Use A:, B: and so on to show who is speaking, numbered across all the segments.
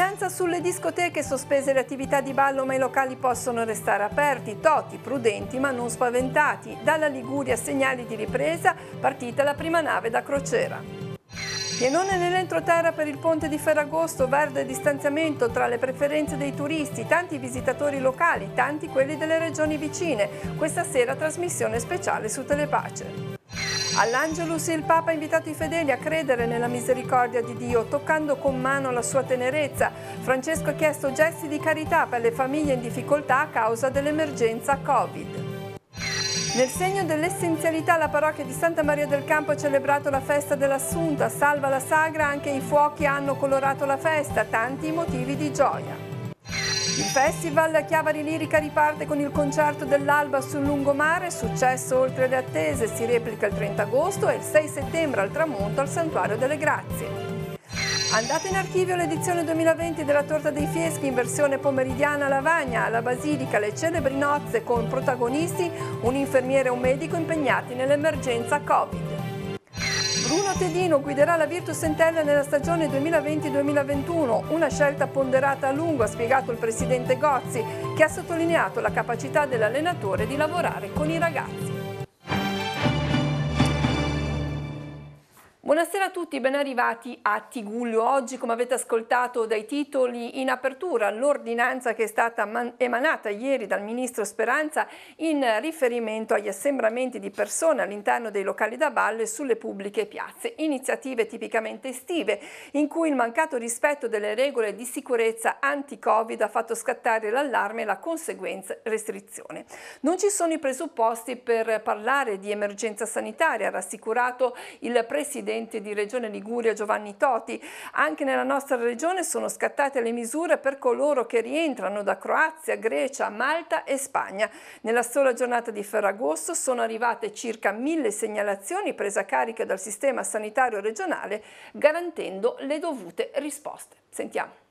A: Finanza sulle discoteche sospese le attività di ballo ma i locali possono restare aperti, toti, prudenti ma non spaventati. Dalla Liguria segnali di ripresa, partita la prima nave da crociera. Pienone nell'entroterra per il ponte di Ferragosto, verde distanziamento tra le preferenze dei turisti, tanti visitatori locali, tanti quelli delle regioni vicine. Questa sera trasmissione speciale su Telepace. All'Angelus il Papa ha invitato i fedeli a credere nella misericordia di Dio, toccando con mano la sua tenerezza. Francesco ha chiesto gesti di carità per le famiglie in difficoltà a causa dell'emergenza Covid. Nel segno dell'essenzialità la parrocchia di Santa Maria del Campo ha celebrato la festa dell'Assunta, salva la sagra, anche i fuochi hanno colorato la festa, tanti motivi di gioia. Il Festival Chiavari Lirica riparte con il concerto dell'Alba sul lungomare, successo oltre le attese, si replica il 30 agosto e il 6 settembre al tramonto al Santuario delle Grazie. Andate in archivio l'edizione 2020 della Torta dei Fieschi in versione pomeridiana Lavagna, la Basilica, le celebri nozze con protagonisti un infermiere e un medico impegnati nell'emergenza Covid. Bruno Tedino guiderà la Virtus Entella nella stagione 2020-2021, una scelta ponderata a lungo, ha spiegato il presidente Gozzi, che ha sottolineato la capacità dell'allenatore di lavorare con i ragazzi. Buonasera a tutti, ben arrivati a Tigullio. Oggi, come avete ascoltato dai titoli in apertura, l'ordinanza che è stata emanata ieri dal ministro Speranza in riferimento agli assembramenti di persone all'interno dei locali da ballo e sulle pubbliche piazze, iniziative tipicamente estive in cui il mancato rispetto delle regole di sicurezza anti-Covid ha fatto scattare l'allarme e la conseguente restrizione. Non ci sono i presupposti per parlare di emergenza sanitaria, ha rassicurato il presidente presidente di Regione Liguria Giovanni Toti. Anche nella nostra regione sono scattate le misure per coloro che rientrano da Croazia, Grecia, Malta e Spagna. Nella sola giornata di Ferragosto sono arrivate circa mille segnalazioni prese a carico dal sistema sanitario regionale garantendo le dovute risposte. Sentiamo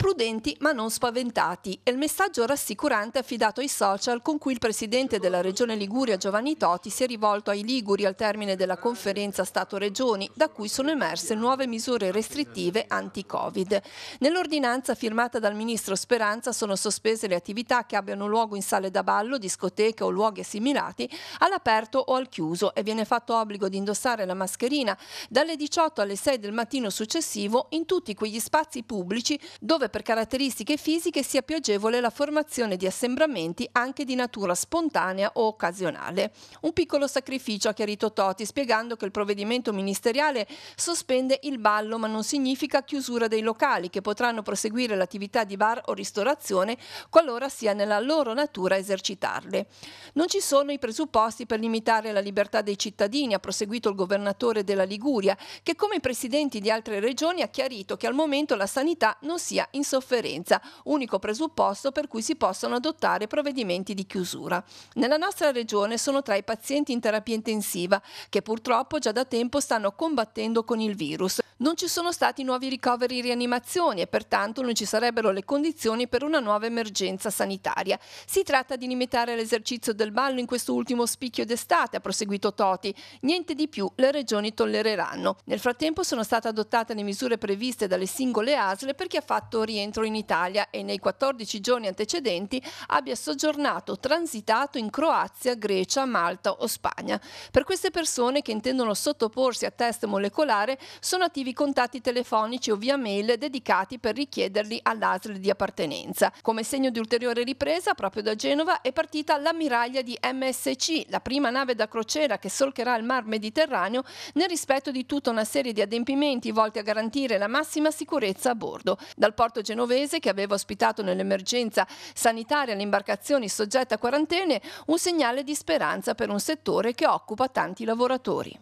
A: prudenti ma non spaventati. È il messaggio rassicurante affidato ai social con cui il presidente della regione Liguria Giovanni Toti si è rivolto ai Liguri al termine della conferenza Stato-Regioni da cui sono emerse nuove misure restrittive anti-Covid. Nell'ordinanza firmata dal ministro Speranza sono sospese le attività che abbiano luogo in sale da ballo, discoteche o luoghi assimilati all'aperto o al chiuso e viene fatto obbligo di indossare la mascherina dalle 18 alle 6 del mattino successivo in tutti quegli spazi pubblici dove per caratteristiche fisiche sia più agevole la formazione di assembramenti anche di natura spontanea o occasionale. Un piccolo sacrificio ha chiarito Toti spiegando che il provvedimento ministeriale sospende il ballo ma non significa chiusura dei locali che potranno proseguire l'attività di bar o ristorazione qualora sia nella loro natura esercitarle. Non ci sono i presupposti per limitare la libertà dei cittadini, ha proseguito il governatore della Liguria, che come i presidenti di altre regioni ha chiarito che al momento la sanità non sia in in sofferenza, unico presupposto per cui si possono adottare provvedimenti di chiusura. Nella nostra regione sono tra i pazienti in terapia intensiva, che purtroppo già da tempo stanno combattendo con il virus, non ci sono stati nuovi ricoveri e rianimazioni e pertanto non ci sarebbero le condizioni per una nuova emergenza sanitaria. Si tratta di limitare l'esercizio del ballo in questo ultimo spicchio d'estate, ha proseguito Toti. Niente di più le regioni tollereranno. Nel frattempo sono state adottate le misure previste dalle singole ASLE per chi ha fatto rientro in Italia e nei 14 giorni antecedenti abbia soggiornato, transitato in Croazia, Grecia, Malta o Spagna. Per queste persone che intendono sottoporsi a test molecolare sono attivi possibili contatti telefonici o via mail dedicati per richiederli all'ASL di appartenenza. Come segno di ulteriore ripresa, proprio da Genova è partita l'ammiraglia di MSC, la prima nave da crociera che solcherà il mar Mediterraneo nel rispetto di tutta una serie di adempimenti volti a garantire la massima sicurezza a bordo. Dal porto genovese, che aveva ospitato nell'emergenza sanitaria le imbarcazioni soggette a quarantene, un segnale di speranza per un settore che occupa tanti lavoratori.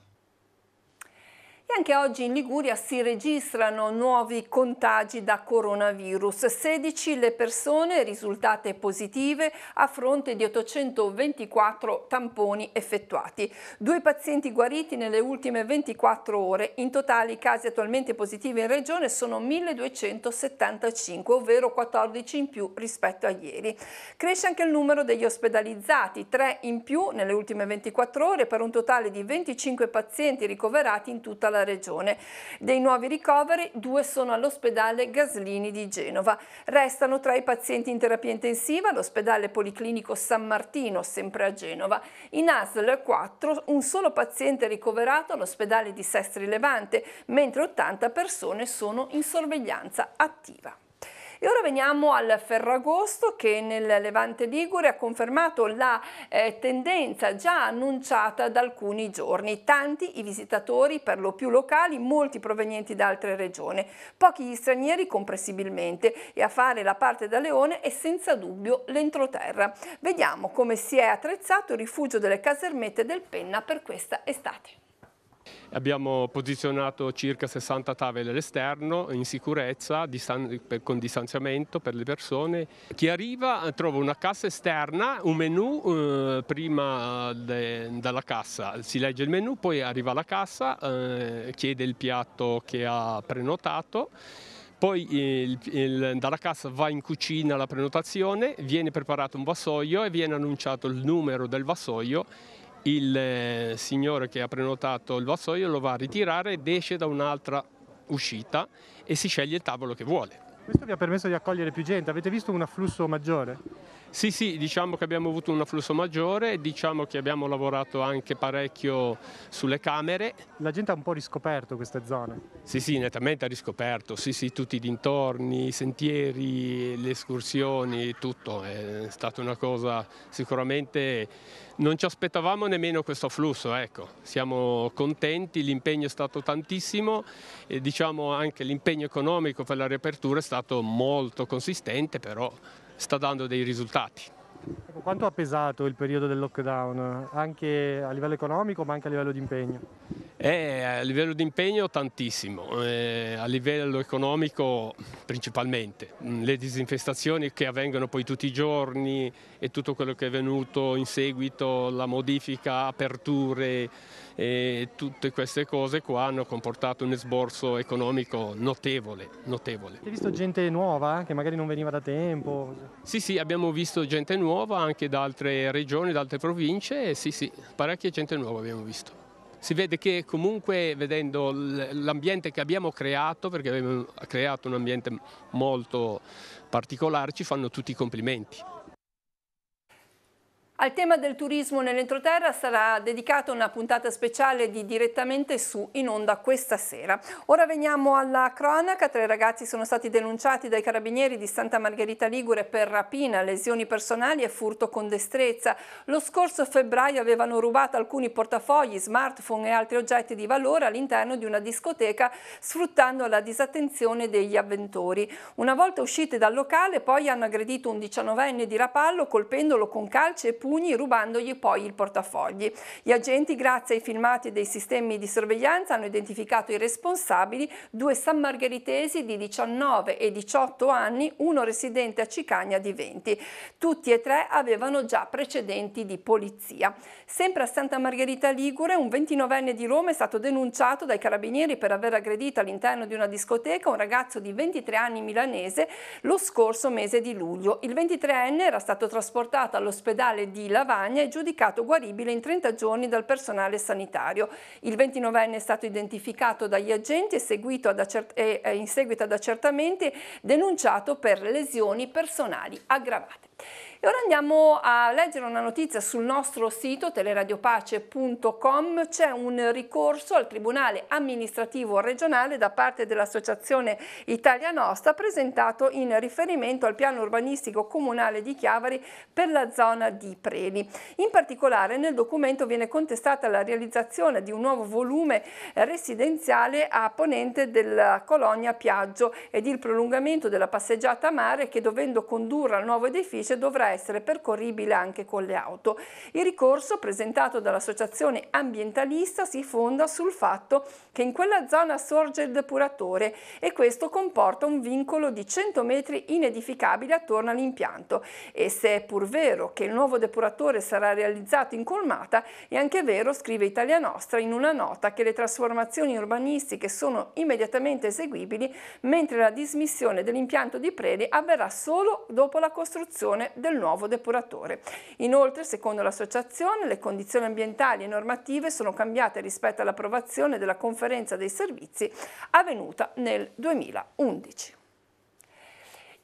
A: E anche oggi in Liguria si registrano nuovi contagi da coronavirus. 16 le persone risultate positive a fronte di 824 tamponi effettuati. Due pazienti guariti nelle ultime 24 ore. In totale i casi attualmente positivi in regione sono 1275, ovvero 14 in più rispetto a ieri. Cresce anche il numero degli ospedalizzati, 3 in più nelle ultime 24 ore per un totale di 25 pazienti ricoverati in tutta la dalla regione. Dei nuovi ricoveri, due sono all'ospedale Gaslini di Genova. Restano tra i pazienti in terapia intensiva l'ospedale policlinico San Martino, sempre a Genova. In ASL 4 un solo paziente ricoverato all'ospedale di Sestri Levante, mentre 80 persone sono in sorveglianza attiva. E ora veniamo al Ferragosto che nel Levante Ligure ha confermato la eh, tendenza già annunciata da alcuni giorni. Tanti i visitatori, per lo più locali, molti provenienti da altre regioni, pochi gli stranieri comprensibilmente e a fare la parte da leone è senza dubbio l'entroterra. Vediamo come si è attrezzato il rifugio delle casermette del Penna per questa estate.
B: Abbiamo posizionato circa 60 tavole all'esterno in sicurezza, distan con distanziamento per le persone. Chi arriva eh, trova una cassa esterna, un menu eh, prima dalla cassa, si legge il menu, poi arriva la cassa, eh, chiede il piatto che ha prenotato poi il, il, dalla cassa va in cucina la prenotazione, viene preparato un vassoio e viene annunciato il numero del vassoio il eh, signore che ha prenotato il vassoio lo va a ritirare ed esce da un'altra uscita e si sceglie il tavolo che vuole. Questo vi ha permesso di accogliere più gente? Avete visto un afflusso maggiore? Sì, sì, diciamo che abbiamo avuto un afflusso maggiore, diciamo che abbiamo lavorato anche parecchio sulle camere. La gente ha un po' riscoperto queste zone? Sì, sì, nettamente ha riscoperto, sì, sì, tutti i dintorni, i sentieri, le escursioni, tutto. È stata una cosa sicuramente, non ci aspettavamo nemmeno questo afflusso, ecco. Siamo contenti, l'impegno è stato tantissimo e diciamo anche l'impegno economico per la riapertura è stato molto consistente, però sta dando dei risultati. Ecco, quanto ha pesato il periodo del lockdown, anche a livello economico ma anche a livello di impegno? Eh, a livello di impegno tantissimo, eh, a livello economico principalmente. Mm, le disinfestazioni che avvengono poi tutti i giorni e tutto quello che è venuto in seguito, la modifica, aperture eh, tutte queste cose qua hanno comportato un esborso economico notevole. notevole. Hai visto gente nuova eh, che magari non veniva da tempo? Sì, sì, abbiamo visto gente nuova anche da altre regioni, da altre province, sì, sì, parecchia gente nuova abbiamo visto si vede che comunque vedendo l'ambiente che abbiamo creato, perché abbiamo creato un ambiente molto particolare, ci fanno tutti i complimenti.
A: Al tema del turismo nell'entroterra sarà dedicata una puntata speciale di Direttamente su in onda questa sera. Ora veniamo alla cronaca. Tre ragazzi sono stati denunciati dai carabinieri di Santa Margherita Ligure per rapina, lesioni personali e furto con destrezza. Lo scorso febbraio avevano rubato alcuni portafogli, smartphone e altri oggetti di valore all'interno di una discoteca sfruttando la disattenzione degli avventori. Una volta usciti dal locale poi hanno aggredito un diciannovenne di Rapallo colpendolo con calci e pugni pugni rubandogli poi il portafogli. Gli agenti, grazie ai filmati dei sistemi di sorveglianza, hanno identificato i responsabili, due sammargheritesi di 19 e 18 anni, uno residente a Cicagna di 20. Tutti e tre avevano già precedenti di polizia. Sempre a Santa Margherita Ligure, un 29enne di Roma è stato denunciato dai carabinieri per aver aggredito all'interno di una discoteca un ragazzo di 23 anni milanese lo scorso mese di luglio. Il 23enne era stato trasportato all'ospedale di di Lavagna è giudicato guaribile in 30 giorni dal personale sanitario. Il 29enne è stato identificato dagli agenti e in seguito ad accertamenti denunciato per lesioni personali aggravate. E ora andiamo a leggere una notizia sul nostro sito teleradiopace.com. C'è un ricorso al Tribunale amministrativo regionale da parte dell'Associazione Italia Nostra presentato in riferimento al piano urbanistico comunale di Chiavari per la zona di Preli. In particolare nel documento viene contestata la realizzazione di un nuovo volume residenziale a ponente della colonia Piaggio ed il prolungamento della passeggiata mare che dovendo condurre al nuovo edificio dovrà essere percorribile anche con le auto. Il ricorso presentato dall'associazione ambientalista si fonda sul fatto che in quella zona sorge il depuratore e questo comporta un vincolo di 100 metri inedificabile attorno all'impianto e se è pur vero che il nuovo depuratore sarà realizzato in colmata è anche vero, scrive Italia Nostra in una nota, che le trasformazioni urbanistiche sono immediatamente eseguibili mentre la dismissione dell'impianto di Predi avverrà solo dopo la costruzione del nuovo depuratore. Inoltre, secondo l'associazione, le condizioni ambientali e normative sono cambiate rispetto all'approvazione della conferenza dei servizi avvenuta nel 2011.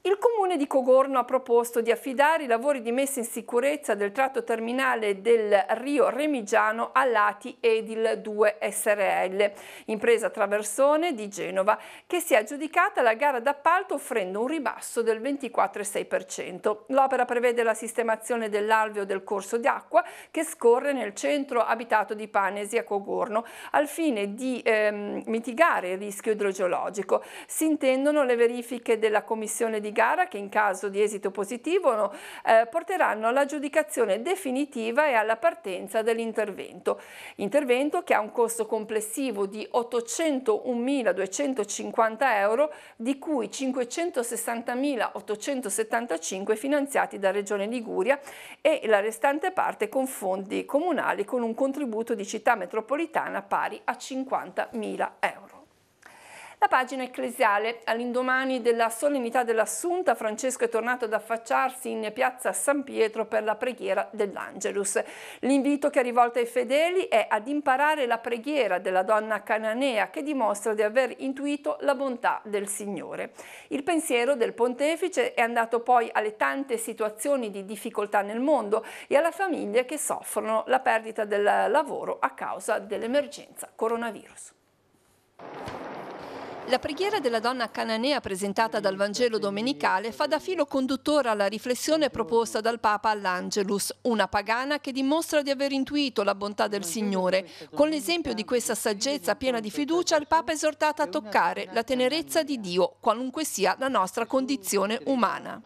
A: Il comune di Cogorno ha proposto di affidare i lavori di messa in sicurezza del tratto terminale del Rio Remigiano all'ATI Edil 2 SRL, impresa traversone di Genova, che si è aggiudicata la gara d'appalto offrendo un ribasso del 24,6%. L'opera prevede la sistemazione dell'alveo del corso d'acqua che scorre nel centro abitato di Panesi a Cogorno, al fine di ehm, mitigare il rischio idrogeologico. Si intendono le verifiche della Commissione di gara che in caso di esito positivo eh, porteranno all'aggiudicazione definitiva e alla partenza dell'intervento. Intervento che ha un costo complessivo di 801.250 euro, di cui 560.875 finanziati da Regione Liguria e la restante parte con fondi comunali con un contributo di città metropolitana pari a 50.000 euro. La pagina ecclesiale, all'indomani della solennità dell'Assunta, Francesco è tornato ad affacciarsi in piazza San Pietro per la preghiera dell'Angelus. L'invito che ha rivolto ai fedeli è ad imparare la preghiera della donna cananea che dimostra di aver intuito la bontà del Signore. Il pensiero del pontefice è andato poi alle tante situazioni di difficoltà nel mondo e alle famiglie che soffrono la perdita del lavoro a causa dell'emergenza coronavirus. La preghiera della donna cananea presentata dal Vangelo domenicale fa da filo conduttore alla riflessione proposta dal Papa all'Angelus, una pagana che dimostra di aver intuito la bontà del Signore. Con l'esempio di questa saggezza piena di fiducia, il Papa è esortata a toccare la tenerezza di Dio, qualunque sia la nostra condizione umana.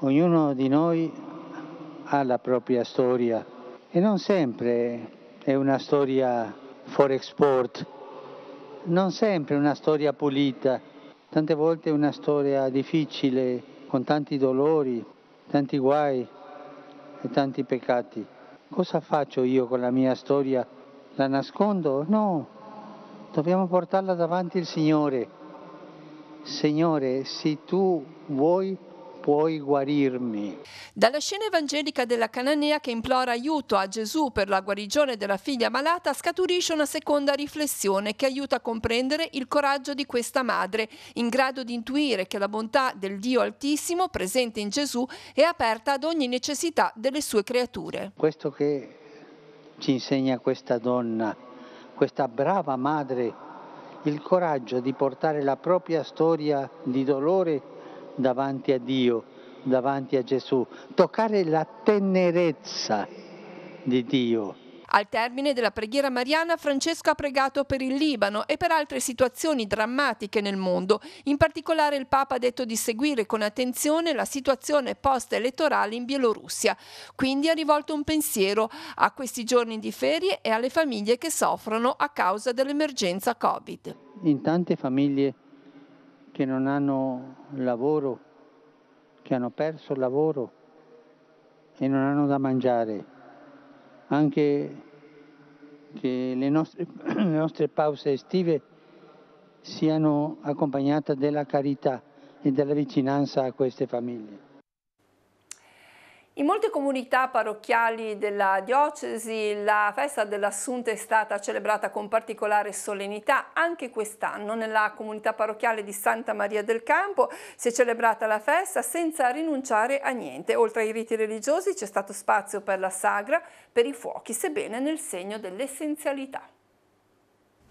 C: Ognuno di noi ha la propria storia e non sempre è una storia for export, non sempre una storia pulita, tante volte una storia difficile, con tanti dolori, tanti guai e tanti peccati. Cosa faccio io con la mia storia? La nascondo? No, dobbiamo portarla davanti al Signore. Signore, se tu vuoi puoi guarirmi.
A: Dalla scena evangelica della Cananea che implora aiuto a Gesù per la guarigione della figlia malata scaturisce una seconda riflessione che aiuta a comprendere il coraggio di questa madre, in grado di intuire che la bontà del Dio Altissimo presente in Gesù è aperta ad ogni necessità delle sue creature.
C: Questo che ci insegna questa donna, questa brava madre, il coraggio di portare la propria storia di dolore davanti a Dio, davanti a Gesù, toccare la tenerezza di Dio.
A: Al termine della preghiera mariana, Francesco ha pregato per il Libano e per altre situazioni drammatiche nel mondo. In particolare il Papa ha detto di seguire con attenzione la situazione post-elettorale in Bielorussia. Quindi ha rivolto un pensiero a questi giorni di ferie e alle famiglie che soffrono a causa dell'emergenza Covid.
C: In tante famiglie che non hanno lavoro, che hanno perso il lavoro e non hanno da mangiare, anche che le nostre, le nostre pause estive siano accompagnate dalla carità e dalla vicinanza a queste famiglie. In molte
A: comunità parrocchiali della diocesi la festa dell'Assunta è stata celebrata con particolare solennità anche quest'anno. Nella comunità parrocchiale di Santa Maria del Campo si è celebrata la festa senza rinunciare a niente. Oltre ai riti religiosi c'è stato spazio per la sagra, per i fuochi, sebbene nel segno dell'essenzialità.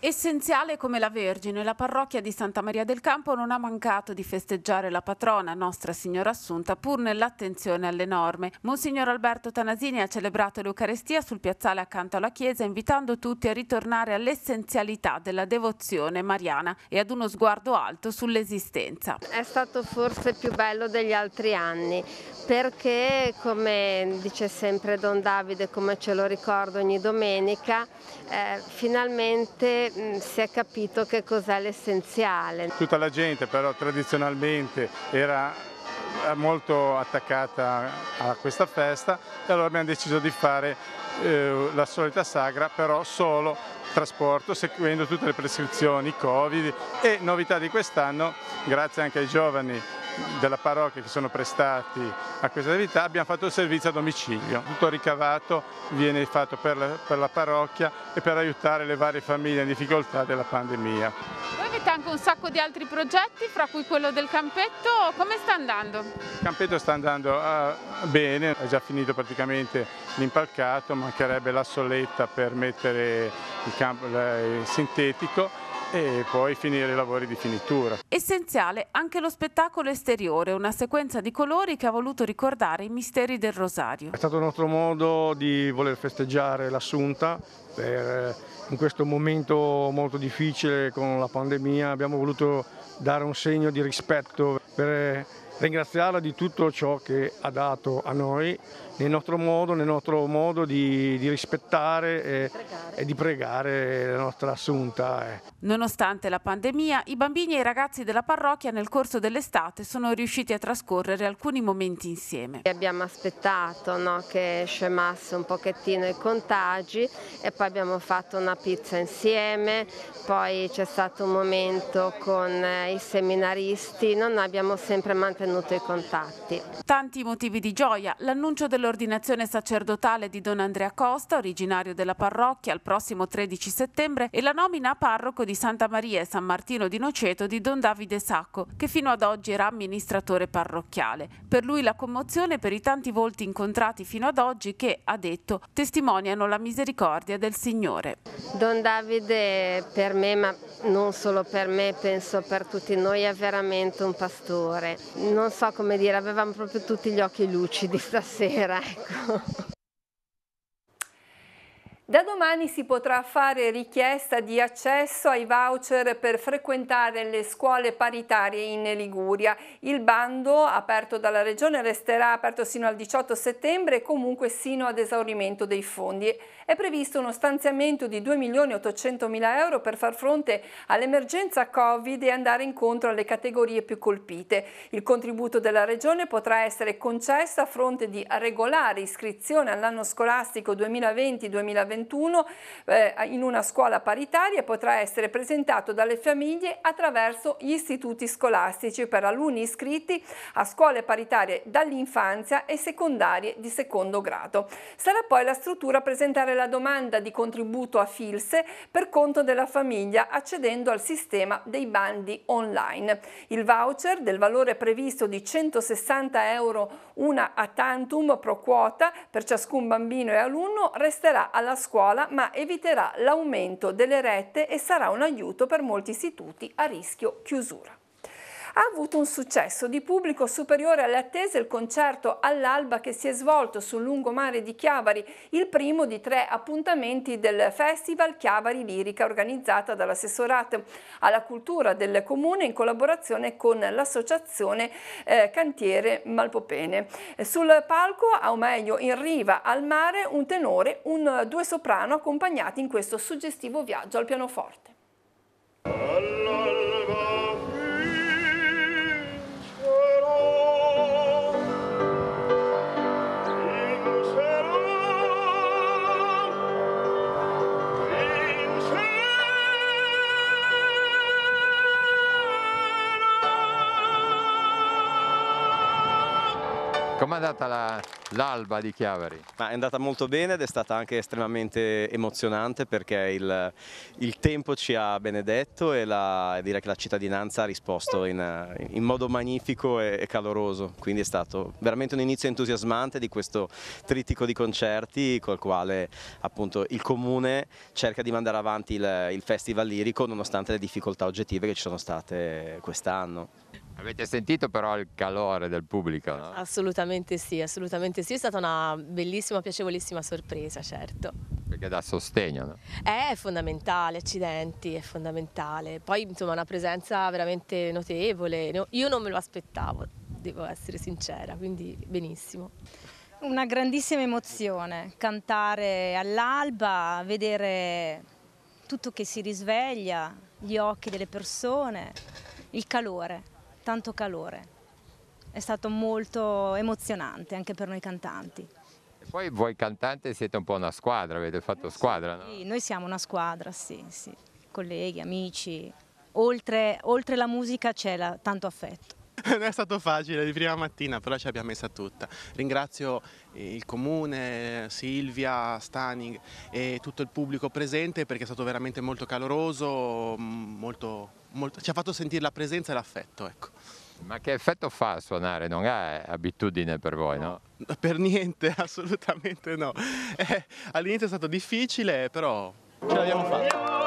D: Essenziale come la Vergine, la parrocchia di Santa Maria del Campo non ha mancato di festeggiare la patrona, Nostra Signora Assunta, pur nell'attenzione alle norme. Monsignor Alberto Tanasini ha celebrato l'Eucarestia sul piazzale accanto alla chiesa, invitando tutti a ritornare all'essenzialità della devozione mariana e ad uno sguardo alto sull'esistenza. È
E: stato forse più bello degli altri anni, perché
D: come
E: dice sempre Don Davide, come ce lo ricordo ogni domenica, eh, finalmente Mm, si è capito che cos'è l'essenziale.
B: Tutta la gente però tradizionalmente era eh, molto attaccata a questa festa e allora abbiamo deciso di fare eh, la solita sagra però solo trasporto seguendo tutte le prescrizioni Covid e novità di quest'anno grazie anche ai giovani della parrocchia che sono prestati a questa attività abbiamo fatto il servizio a domicilio, tutto ricavato viene fatto per la, per la parrocchia e per aiutare le varie famiglie in difficoltà della pandemia.
D: Voi avete anche un sacco di altri progetti, fra cui quello del campetto, come sta andando? Il
B: campetto sta andando ah, bene, è già finito praticamente l'impalcato, mancherebbe la soletta per mettere il, campo, il sintetico e poi finire i lavori di finitura.
D: Essenziale anche lo spettacolo esteriore, una sequenza di colori che ha voluto ricordare i misteri del Rosario. È
C: stato un altro modo di voler festeggiare l'assunta per, eh, in questo momento molto difficile con la pandemia abbiamo voluto dare un segno di rispetto per eh, ringraziarla di tutto ciò che ha dato a noi nel nostro modo, nel nostro modo di, di rispettare e, e, di pregare la nostra assunta. Eh.
D: Nonostante la pandemia, i bambini e i ragazzi della parrocchia nel corso dell'estate sono riusciti a trascorrere alcuni momenti insieme. Abbiamo aspettato
E: no, che scemasse un pochettino i contagi e poi abbiamo fatto una pizza insieme, poi c'è stato un momento con eh, i seminaristi, non abbiamo sempre mantenuto i contatti.
D: Tanti motivi di gioia, l'annuncio dello l'ordinazione sacerdotale di Don Andrea Costa, originario della parrocchia, al prossimo 13 settembre e la nomina a parroco di Santa Maria e San Martino di Noceto di Don Davide Sacco, che fino ad oggi era amministratore parrocchiale. Per lui la commozione per i tanti volti incontrati fino ad oggi che, ha detto, testimoniano la misericordia del Signore. Don
E: Davide per me, ma non solo per me, penso per tutti noi, è veramente un pastore. Non so come dire, avevamo proprio tutti gli occhi lucidi stasera Maraico.
A: Da domani si potrà fare richiesta di accesso ai voucher per frequentare le scuole paritarie in Liguria. Il bando aperto dalla Regione resterà aperto sino al 18 settembre e comunque sino ad esaurimento dei fondi. È previsto uno stanziamento di 2.800.000 euro per far fronte all'emergenza Covid e andare incontro alle categorie più colpite. Il contributo della Regione potrà essere concesso a fronte di regolare iscrizione all'anno scolastico 2020-2021 2021 eh, in una scuola paritaria potrà essere presentato dalle famiglie attraverso gli istituti scolastici per alunni iscritti a scuole paritarie dall'infanzia e secondarie di secondo grado. Sarà poi la struttura a presentare la domanda di contributo a FILSE per conto della famiglia accedendo al sistema dei bandi online. Il voucher del valore previsto di 160 euro una a tantum pro quota per ciascun bambino e alunno resterà alla scuola scuola, ma eviterà l'aumento delle rette e sarà un aiuto per molti istituti a rischio chiusura ha avuto un successo di pubblico superiore alle attese il concerto all'alba che si è svolto sul lungomare di Chiavari, il primo di tre appuntamenti del Festival Chiavari Lirica organizzata dall'assessorato alla cultura del comune in collaborazione con l'associazione eh, Cantiere Malpopene. Sul palco, o meglio in riva al mare, un tenore, un due soprano accompagnati in questo suggestivo viaggio al pianoforte. All
F: com'è andata la, l'alba di Chiaveri? Ma è andata molto bene ed è stata anche estremamente emozionante perché il, il tempo ci ha benedetto e la, direi che la cittadinanza ha risposto in, in modo magnifico e, e, caloroso, quindi è stato veramente un inizio entusiasmante di questo trittico di concerti col quale appunto il comune cerca di mandare avanti il, il festival lirico nonostante le difficoltà oggettive che ci sono state quest'anno. Avete sentito però il calore del pubblico? No?
E: Assolutamente sì, assolutamente sì, è stata una bellissima, piacevolissima sorpresa, certo.
B: Perché dà sostegno, no?
E: È fondamentale, accidenti, è fondamentale. Poi insomma una presenza veramente notevole, io non me lo aspettavo, devo essere sincera, quindi benissimo. Una grandissima emozione, cantare all'alba, vedere tutto che si risveglia, gli occhi delle persone, il calore tanto calore. È stato molto emozionante anche per noi cantanti. E poi
B: voi cantanti siete un po' una squadra, avete fatto eh squadra, no?
E: Sì, noi siamo una squadra, sì, sì. colleghi, amici. Oltre, oltre la musica c'è tanto affetto.
F: Non è stato facile di prima mattina, però ci abbiamo messa tutta. Ringrazio eh, il comune, Silvia, Staning e tutto il pubblico presente perché è stato veramente molto caloroso, mm, molto, molto, ci ha fatto sentire la presenza e l'affetto. Ecco.
B: Ma che effetto fa suonare? Non è abitudine per voi, no?
F: no? Per niente, assolutamente no. Eh, all'inizio è stato difficile, però ce l'abbiamo
B: fatta.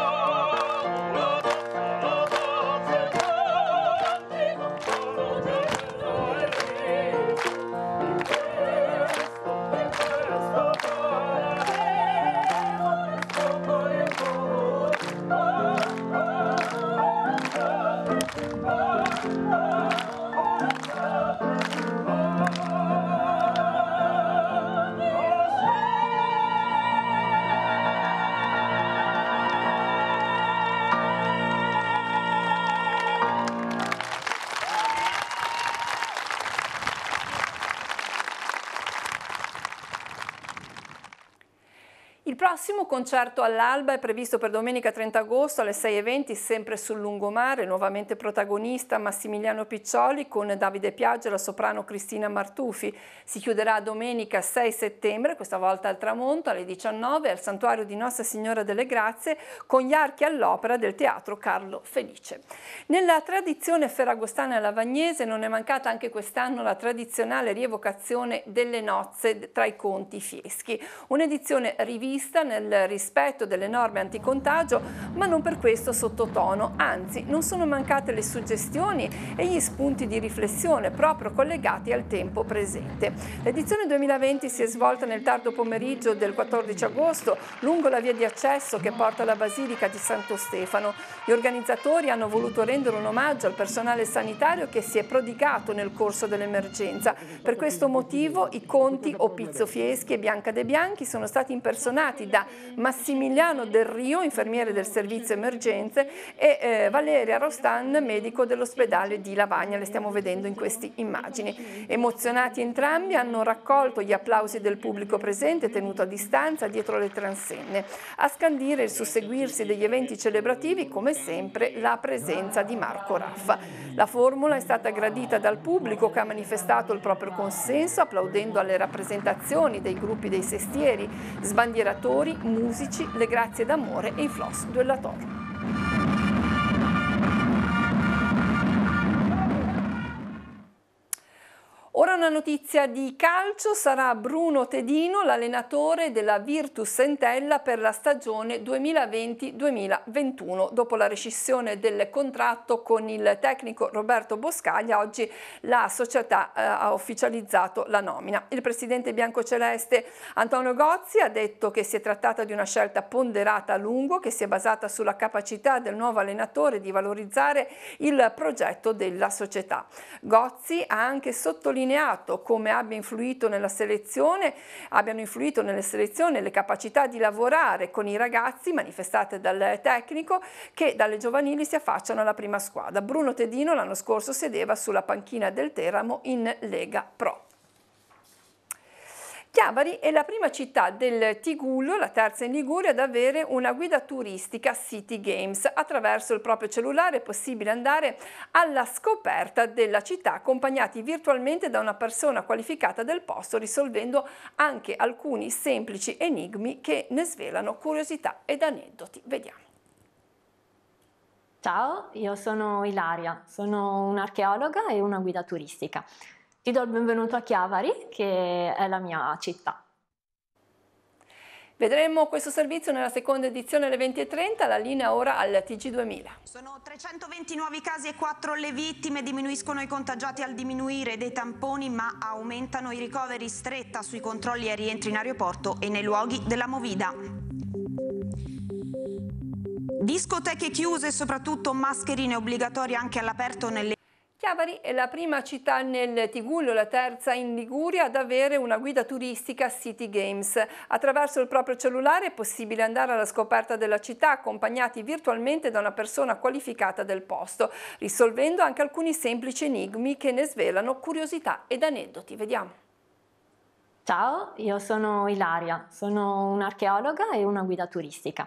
A: concerto all'alba è previsto per domenica 30 agosto alle 6.20, sempre sul lungomare, nuovamente protagonista Massimiliano Piccioli con Davide Piaggio e la soprano Cristina Martufi. Si chiuderà domenica 6 settembre, questa volta al tramonto, alle 19 al santuario di Nostra Signora delle Grazie con gli archi all'opera del teatro Carlo Felice. Nella tradizione ferragostana e lavagnese non è mancata anche quest'anno la tradizionale rievocazione delle nozze tra i conti fieschi, un'edizione rivista nel rispetto delle norme anticontagio, ma non per questo sottotono. Anzi, non sono mancate le suggestioni e gli spunti di riflessione proprio collegati al tempo presente. L'edizione 2020 si è svolta nel tardo pomeriggio del 14 agosto lungo la via di accesso che porta alla Basilica di Santo Stefano. Gli organizzatori hanno voluto rendere un omaggio al personale sanitario che si è prodigato nel corso dell'emergenza. Per questo motivo i conti Opizzo Fieschi e Bianca De Bianchi sono stati impersonati da Massimiliano Del Rio, infermiere del servizio emergenze, e eh, Valeria Rostan, medico dell'ospedale di Lavagna, le stiamo vedendo in queste immagini. Emozionati entrambi hanno raccolto gli applausi del pubblico presente tenuto a distanza dietro le transenne. A scandire il susseguirsi degli eventi celebrativi, come sempre, la presenza di Marco Raffa. La formula è stata gradita dal pubblico che ha manifestato il proprio consenso applaudendo alle rappresentazioni dei gruppi dei sestieri, sbandieratori, muri musici, Le grazie d'amore e i floss della Ora una notizia di calcio sarà Bruno Tedino, l'allenatore della Virtus Sentella per la stagione 2020-2021. Dopo la rescissione del contratto con il tecnico Roberto Boscaglia, oggi la società eh, ha ufficializzato la nomina. Il presidente biancoceleste Antonio Gozzi ha detto che si è trattata di una scelta ponderata a lungo che si è basata sulla capacità del nuovo allenatore di valorizzare il progetto della società. Gozzi ha anche sottolineato sottolineato come abbia influito nella selezione, abbiano influito nelle selezioni le capacità di lavorare con i ragazzi manifestate dal tecnico che dalle giovanili si affacciano alla prima squadra. Bruno Tedino l'anno scorso sedeva sulla panchina del Teramo in Lega Pro. Chiavari è la prima città del Tigullo, la terza in Liguria, ad avere una guida turistica City Games. Attraverso il proprio cellulare è possibile andare alla scoperta della città accompagnati virtualmente da una persona qualificata del posto, risolvendo anche alcuni semplici enigmi che ne svelano curiosità ed aneddoti. Vediamo.
E: Ciao, io sono Ilaria, sono un'archeologa e una guida turistica. Ti do il benvenuto a Chiavari, che è la mia città.
A: Vedremo questo servizio nella seconda edizione alle 20.30, la linea ora al TG2000.
E: Sono 320 nuovi casi e 4 le vittime, diminuiscono i contagiati al diminuire dei tamponi ma aumentano i ricoveri stretta sui controlli ai rientri in aeroporto e nei luoghi della Movida. Discoteche chiuse e soprattutto mascherine obbligatorie anche all'aperto nelle Chiavari è la
A: prima città nel Tigullo, la terza in Liguria, ad avere una guida turistica City Games. Attraverso il proprio cellulare è possibile andare alla scoperta della città accompagnati virtualmente da una persona qualificata del posto, risolvendo anche alcuni semplici enigmi che ne svelano curiosità ed aneddoti. Vediamo.
E: Ciao, io sono Ilaria, sono un'archeologa e una guida turistica.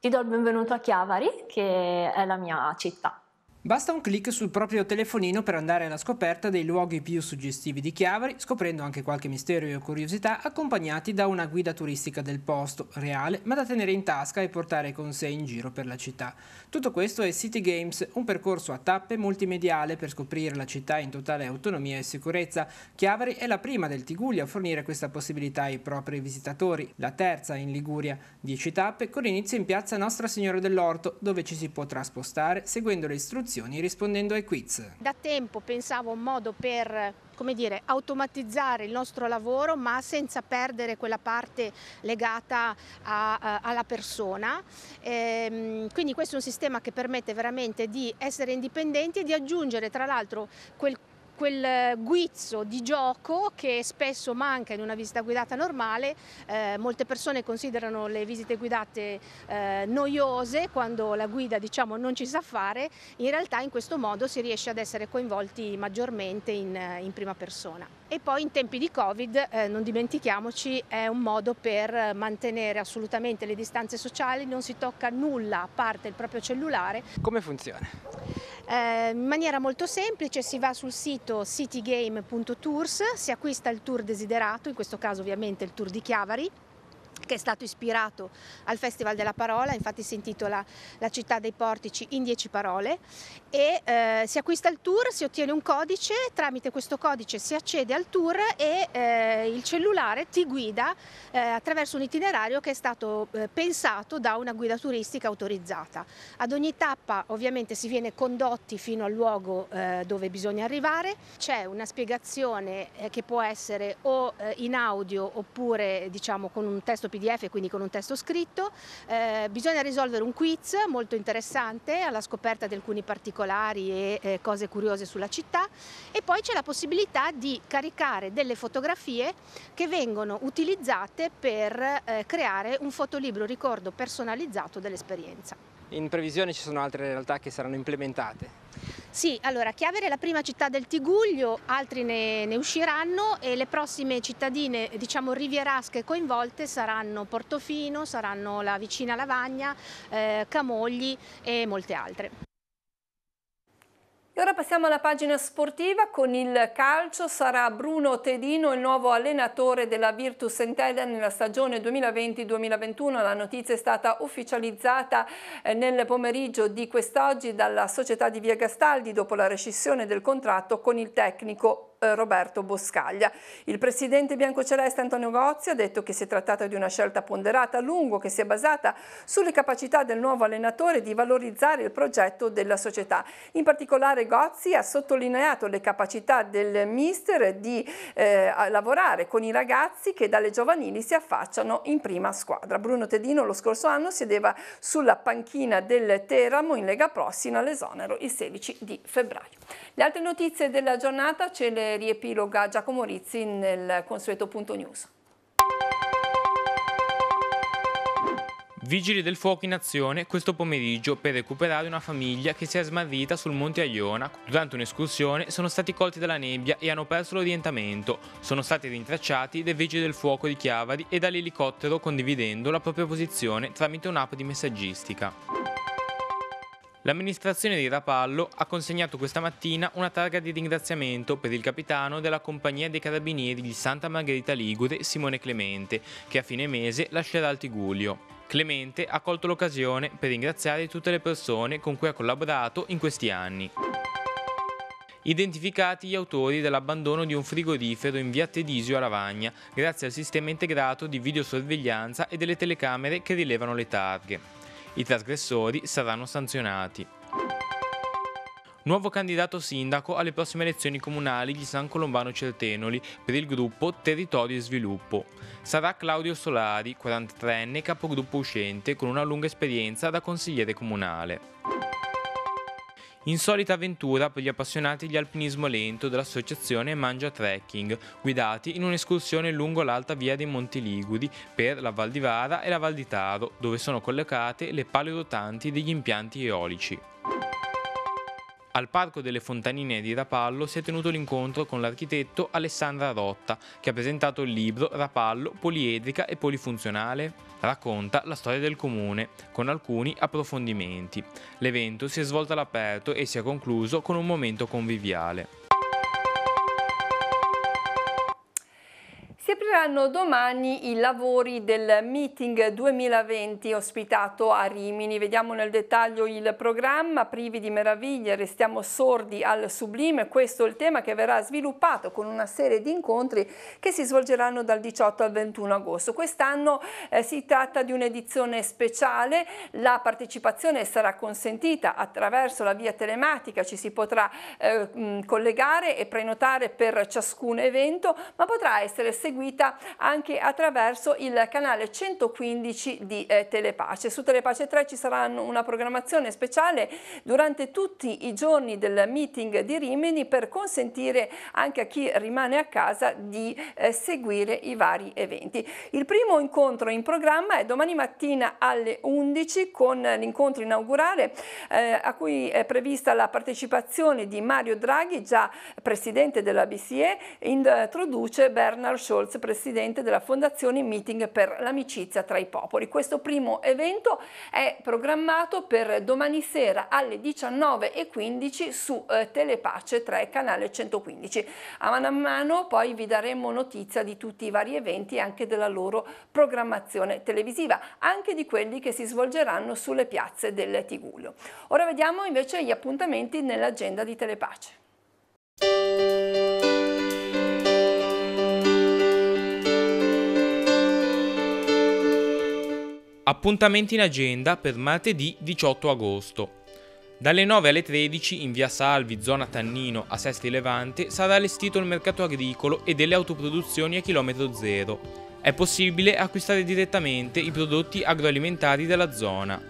E: Ti do il benvenuto a Chiavari, che è la mia città.
F: Basta un clic sul proprio telefonino per andare alla scoperta dei luoghi più suggestivi di Chiavari, scoprendo anche qualche mistero e curiosità accompagnati da una guida turistica del posto, reale, ma da tenere in tasca e portare con sé in giro per la città. Tutto questo è City Games, un percorso a tappe multimediale per scoprire la città in totale autonomia e sicurezza. Chiavari è la prima del Tiguglia a fornire questa possibilità ai propri visitatori, la terza in Liguria. Dieci tappe con inizio in piazza Nostra Signora dell'Orto, dove ci si potrà spostare seguendo le istruzioni funzioni rispondendo ai quiz.
E: Da tempo pensavo a un modo per come dire, automatizzare il nostro lavoro ma senza perdere quella parte legata a, a, alla persona. Ehm, quindi questo è un sistema che permette veramente di essere indipendenti e di aggiungere tra l'altro quel quel eh, guizzo di gioco che spesso manca in una visita guidata normale. Eh, molte persone considerano le visite guidate eh, noiose quando la guida diciamo, non ci sa fare, in realtà in questo modo si riesce ad essere coinvolti maggiormente in, eh, in prima persona e poi in tempi di Covid, eh, non dimentichiamoci, è un modo per mantenere assolutamente le distanze sociali, non si tocca nulla a parte il proprio cellulare.
F: Come funziona?
E: Eh, in maniera molto semplice si va sul sito citygame.tours, si acquista il tour desiderato, in questo caso ovviamente il tour di Chiavari, che è stato ispirato al Festival della Parola, infatti si intitola La città dei portici in dieci parole e eh, si acquista il tour, si ottiene un codice, tramite questo codice si accede al tour e eh, il cellulare ti guida eh, attraverso un itinerario che è stato eh, pensato da una guida turistica autorizzata. Ad ogni tappa ovviamente si viene condotti fino al luogo eh, dove bisogna arrivare, c'è una spiegazione eh, che può essere o in audio oppure diciamo con un testo più pdf, quindi con un testo scritto. Eh, bisogna risolvere un quiz molto interessante alla scoperta di alcuni particolari e eh, cose curiose sulla città e poi c'è la possibilità di caricare delle fotografie che vengono utilizzate per eh, creare un fotolibro ricordo personalizzato dell'esperienza
F: in previsione ci sono altre realtà che saranno implementate.
E: Sì, allora Chiavere è la prima città del Tiguglio, altri ne, ne usciranno e le prossime cittadine diciamo rivierasche coinvolte saranno Portofino, saranno la vicina Lavagna, eh, Camogli e molte altre ora passiamo alla pagina sportiva
A: con il calcio. Sarà Bruno Tedino il nuovo allenatore della Virtus Entella nella stagione 2020-2021. La notizia è stata ufficializzata eh, nel pomeriggio di quest'oggi dalla società di Via Gastaldi dopo la rescissione del contratto con il tecnico eh, Roberto Boscaglia. Il presidente biancoceleste Antonio Gozzi ha detto che si è trattata di una scelta ponderata a lungo che si è basata sulle capacità del nuovo allenatore di valorizzare il progetto della società. In particolare Gozzi ha sottolineato le capacità del mister di eh, lavorare con i ragazzi che dalle giovanili si affacciano in prima squadra. Bruno Tedino lo scorso anno siedeva sulla panchina del Teramo in Lega Prossima all'esonero il 16 di febbraio. Le altre notizie della giornata ce le riepiloga Giacomo Rizzi nel consueto punto news.
F: Vigili del fuoco in azione questo pomeriggio per recuperare una famiglia che si è smarrita sul Monte Aiona. Durante un'escursione sono stati colti dalla nebbia e hanno perso l'orientamento. Sono stati rintracciati dai vigili del fuoco di Chiavari e dall'elicottero condividendo la propria posizione tramite un'app di messaggistica. L'amministrazione di Rapallo ha consegnato questa mattina una targa di ringraziamento per il capitano della compagnia dei carabinieri di Santa Margherita Ligure, Simone Clemente, che a fine mese lascerà il Tigulio. Clemente ha colto l'occasione per ringraziare tutte le persone con cui ha collaborato in questi anni identificati gli autori dell'abbandono di un frigorifero in via Tedisio a Lavagna, grazie al sistema integrato di videosorveglianza e delle telecamere che rilevano le targhe. I trasgressori saranno sanzionati. Nuovo candidato sindaco alle prossime elezioni comunali di San Colombano Certenoli per il gruppo Territorio e Sviluppo. Sarà Claudio Solari, 43enne capogruppo uscente con una lunga esperienza da consigliere comunale. Insolita avventura per gli appassionati di alpinismo lento dell'associazione Mangia Trekking, guidati in un'escursione lungo l'alta via dei Monti Liguri per la Val di Vara e la Val di Taro, dove sono collocate le pale rotanti degli impianti eolici. Al Parco delle Fontanine di Rapallo si è tenuto l'incontro con l'architetto Alessandra Rotta, che ha presentato il libro Rapallo, poliedrica e polifunzionale. Racconta la storia del comune, con alcuni approfondimenti. L'evento si è svolto all'aperto e si è concluso con un momento conviviale.
A: Partiranno domani i lavori del meeting 2020 ospitato a Rimini. Vediamo nel dettaglio il programma, privi di meraviglie, restiamo sordi al sublime. Questo è il tema che verrà sviluppato con una serie di incontri che si svolgeranno dal 18 al 21 agosto. Quest'anno eh, si tratta di un'edizione speciale, la partecipazione sarà consentita attraverso la via telematica, ci si potrà eh, collegare e prenotare per ciascun evento, ma potrà essere seguita vita anche attraverso il canale 115 di eh, Telepace. Su Telepace 3 ci sarà una programmazione speciale durante tutti i giorni del meeting di Rimini per consentire anche a chi rimane a casa di eh, seguire i vari eventi. Il primo incontro in programma è domani mattina alle 11 con l'incontro inaugurale eh, a cui è prevista la partecipazione di Mario Draghi, già presidente della BCE, introduce Bernard Scholz, presidente presidente della Fondazione Meeting per l'amicizia tra i popoli. Questo primo evento è programmato per domani sera alle 19.15 su eh, Telepace 3, canale 115. A mano a mano poi vi daremo notizia di tutti i vari eventi e anche della loro programmazione televisiva, anche di quelli che si svolgeranno sulle piazze del Tigulio. Ora vediamo invece gli appuntamenti nell'agenda di Telepace. Música
F: Appuntamenti in agenda per martedì 18 agosto. Dalle 9 alle 13 in via Salvi, zona Tannino, a Sesti Levante, sarà allestito il mercato agricolo e delle autoproduzioni a chilometro zero. È possibile acquistare direttamente i prodotti agroalimentari della zona.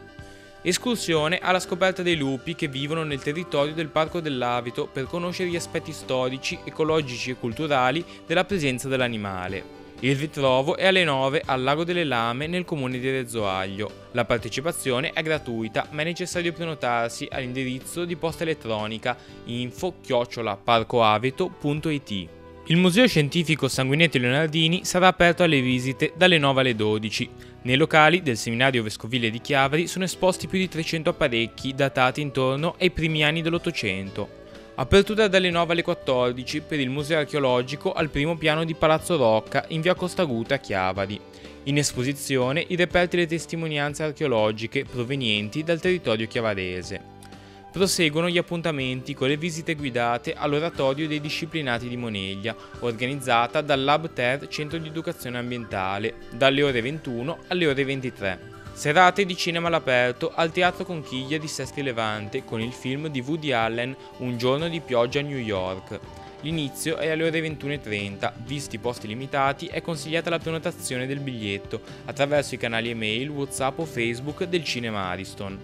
F: Escursione alla scoperta dei lupi che vivono nel territorio del Parco dell'Avito per conoscere gli aspetti storici, ecologici e culturali della presenza dell'animale. Il ritrovo è alle 9 al Lago delle Lame nel comune di Rezzoaglio. La partecipazione è gratuita ma è necessario prenotarsi all'indirizzo di posta elettronica info-parcoavito.it. Il Museo Scientifico Sanguinetti Leonardini sarà aperto alle visite dalle 9 alle 12. Nei locali del seminario vescovile di Chiavari sono esposti più di 300 apparecchi datati intorno ai primi anni dell'Ottocento. Apertura dalle 9 alle 14 per il Museo archeologico al primo piano di Palazzo Rocca in via Costaguta a Chiavari. In esposizione i reperti e le testimonianze archeologiche provenienti dal territorio chiavarese. Proseguono gli appuntamenti con le visite guidate all'Oratorio dei Disciplinati di Moneglia, organizzata dal LabTER Centro di Educazione Ambientale, dalle ore 21 alle ore 23. Serate di cinema all'aperto al Teatro Conchiglia di Sesti Levante con il film di Woody Allen Un giorno di pioggia a New York. L'inizio è alle ore 21.30, visti i posti limitati è consigliata la prenotazione del biglietto attraverso i canali email, Whatsapp o Facebook del Cinema Ariston.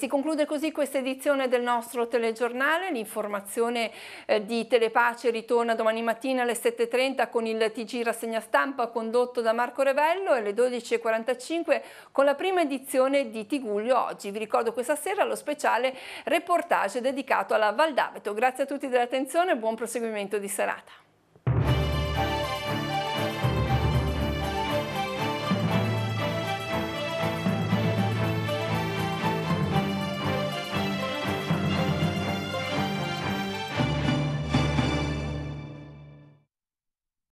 A: si conclude così questa edizione del nostro telegiornale. L'informazione eh, di Telepace ritorna domani mattina alle 7.30 con il TG Rassegna Stampa condotto da Marco Revello e alle 12.45 con la prima edizione di Tiguglio Oggi. Vi ricordo questa sera lo speciale reportage dedicato alla Val d'Aveto. Grazie a tutti dell'attenzione e buon proseguimento di serata.